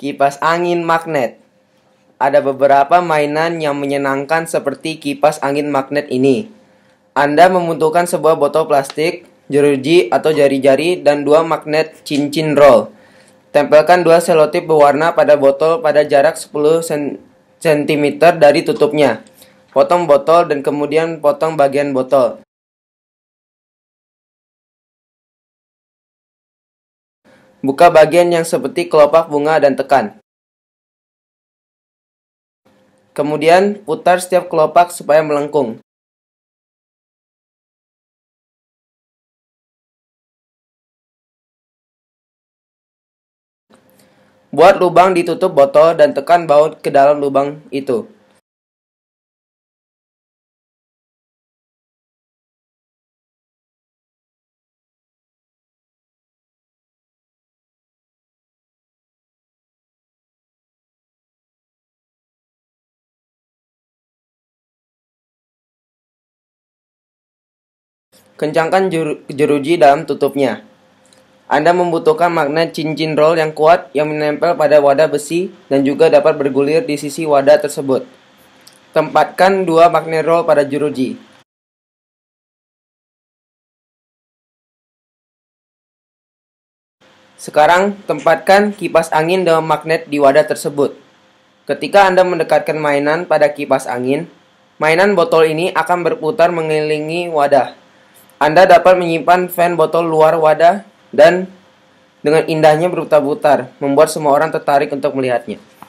kipas angin magnet. Ada beberapa mainan yang menyenangkan seperti kipas angin magnet ini. Anda membutuhkan sebuah botol plastik, jeruji atau jari-jari, dan dua magnet cincin roll. Tempelkan dua selotip berwarna pada botol pada jarak 10 cm dari tutupnya. Potong botol dan kemudian potong bagian botol. Buka bagian yang seperti kelopak bunga dan tekan. Kemudian putar setiap kelopak supaya melengkung. Buat lubang ditutup botol dan tekan baut ke dalam lubang itu. Kencangkan jeruji dalam tutupnya. Anda membutuhkan magnet cincin roll yang kuat yang menempel pada wadah besi dan juga dapat bergulir di sisi wadah tersebut. Tempatkan dua magnet roll pada jeruji. Sekarang, tempatkan kipas angin dalam magnet di wadah tersebut. Ketika Anda mendekatkan mainan pada kipas angin, mainan botol ini akan berputar mengelilingi wadah. Anda dapat menyimpan fan botol luar wadah dan dengan indahnya berputar-putar, membuat semua orang tertarik untuk melihatnya.